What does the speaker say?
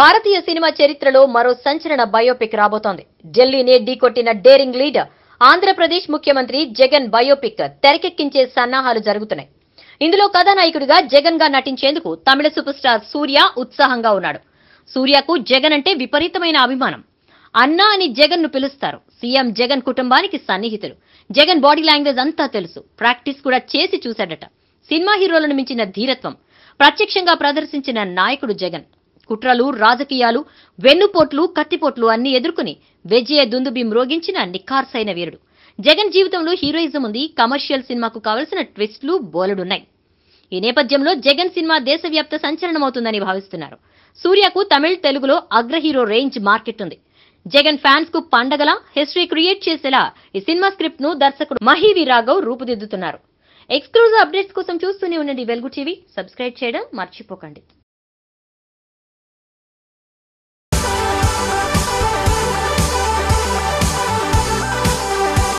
భారతీయ cinema చరిత్రలో మరో సంచలన బయోపిక్ రాబోతోంది ఢిల్లీనే ఢీకొట్టిన డేరింగ్ లీడర్ ఆంధ్రప్రదేశ్ ముఖ్యమంత్రి జగన్ బయోపిక్ తెరకెక్కించే సన్నాహాలు జరుగుతున్నాయి ఇందులో కథానాయకుడిగా జగన్ గా నటించేందుకు తమిళ సూపర్ స్టార్ సూర్య ఉత్సాహంగా ఉన్నాడు సూర్యకు జగన్ అంటే విపరీతమైన అభిమానం అన్నా అని జగన్ ను పిలుస్తారు సీఎం జగన్ కుటుంబానికి సన్నిహితులు జగన్ బాడీ లాంగ్వేజ్ అంతా తెలుసు ప్రాక్టీస్ కూడా చేసి చూశాడట సినిమా హీరోలను మించిన ధీరత్వం ప్రత్యక్షంగా ప్రదర్శించిన నాయకుడు జగన్ కుట్రలు రాజకీయాలు వెన్నుపోట్లు కత్తిపోట్లు అన్ని ఎదుర్కొని విజయ దుందుబి మ్రోగించిన నిఖార్సైన వీరుడు జగన్ జీవితంలో హీరోయిజం ఉంది కమర్షియల్ సినిమాకు కావలసిన ట్విస్ట్లు బోలెడున్నాయి ఈ నేపథ్యంలో జగన్ సినిమా దేశవ్యాప్త సంచలనమవుతుందని భావిస్తున్నారు సూర్యకు తమిళ్ తెలుగులో అగ్ర హీరో రేంజ్ మార్కెట్ ఉంది జగన్ ఫ్యాన్స్ కు పండగలా హిస్టరీ క్రియేట్ చేసేలా ఈ సినిమా స్క్రిప్ట్ ను దర్శకుడు మహీవి రాఘవ్ రూపుదిద్దుతున్నారు ఎక్స్క్లూజివ్ అప్డేట్స్ కోసం చూస్తూనే ఉండండి వెలుగు టీవీ సబ్స్క్రైబ్ చేయడం మర్చిపోకండి